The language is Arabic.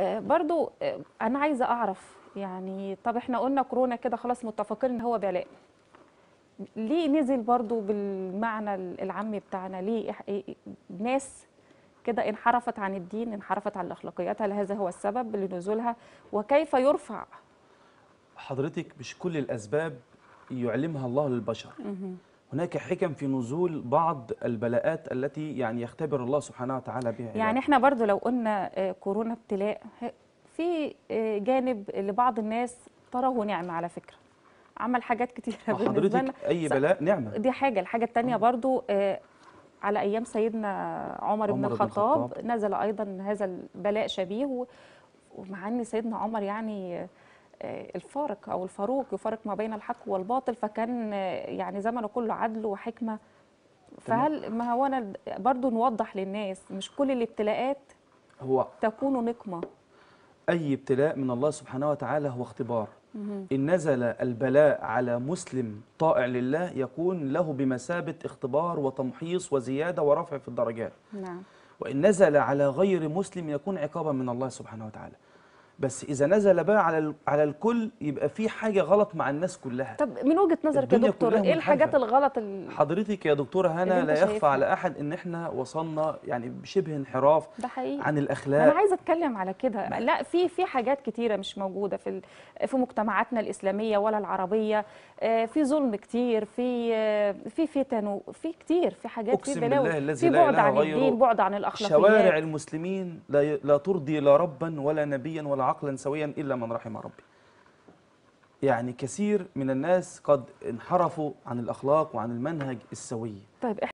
برضو آه، انا عايزه اعرف يعني طب احنا قلنا كورونا كده خلاص متفقين ان هو بلاء ليه نزل برضو بالمعنى العامي بتاعنا ليه إيه، ناس كده انحرفت عن الدين انحرفت عن الاخلاقيات هل هذا هو السبب لنزولها وكيف يرفع حضرتك مش كل الاسباب يعلمها الله للبشر هناك حكم في نزول بعض البلاءات التي يعني يختبر الله سبحانه وتعالى بها يعني, يعني احنا برضو لو قلنا آه، كورونا ابتلاء في آه، جانب لبعض الناس تراه نعمة على فكرة عمل حاجات كتير آه، حضرتك أي بلاء نعمة دي حاجة الحاجة الثانيه برضو على أيام سيدنا عمر, عمر بن الخطاب نزل أيضا هذا البلاء شبيه ومع أن سيدنا عمر يعني آه، الفارق او الفاروق يفارق ما بين الحق والباطل فكان آه، يعني زمنه كله عدل وحكمه فهل ما هو انا برضو نوضح للناس مش كل الابتلاءات هو تكون نقمه اي ابتلاء من الله سبحانه وتعالى هو اختبار إن نزل البلاء على مسلم طائع لله يكون له بمثابة اختبار وتمحيص وزيادة ورفع في الدرجات نعم. وإن نزل على غير مسلم يكون عقابا من الله سبحانه وتعالى بس اذا نزل بقى على على الكل يبقى في حاجه غلط مع الناس كلها طب من وجهه نظرك يا دكتور ايه الحاجات الغلط اللي حضرتك يا دكتوره هنا لا يخفى على احد ان احنا وصلنا يعني بشبه انحراف ده حقيقي. عن الاخلاق انا عايزه اتكلم على كده لا في في حاجات كتيره مش موجوده في في مجتمعاتنا الاسلاميه ولا العربيه آه، في ظلم كتير في آه، في فتن وفي كتير في حاجات أقسم في بلاوي في بعد عن الدين بعد عن الاخلاقيات شوارع المسلمين لا لا ترضي لا ربا ولا نبيا ولا عقلا سويا إلا من رحم ربي يعني كثير من الناس قد انحرفوا عن الأخلاق وعن المنهج السوي طيب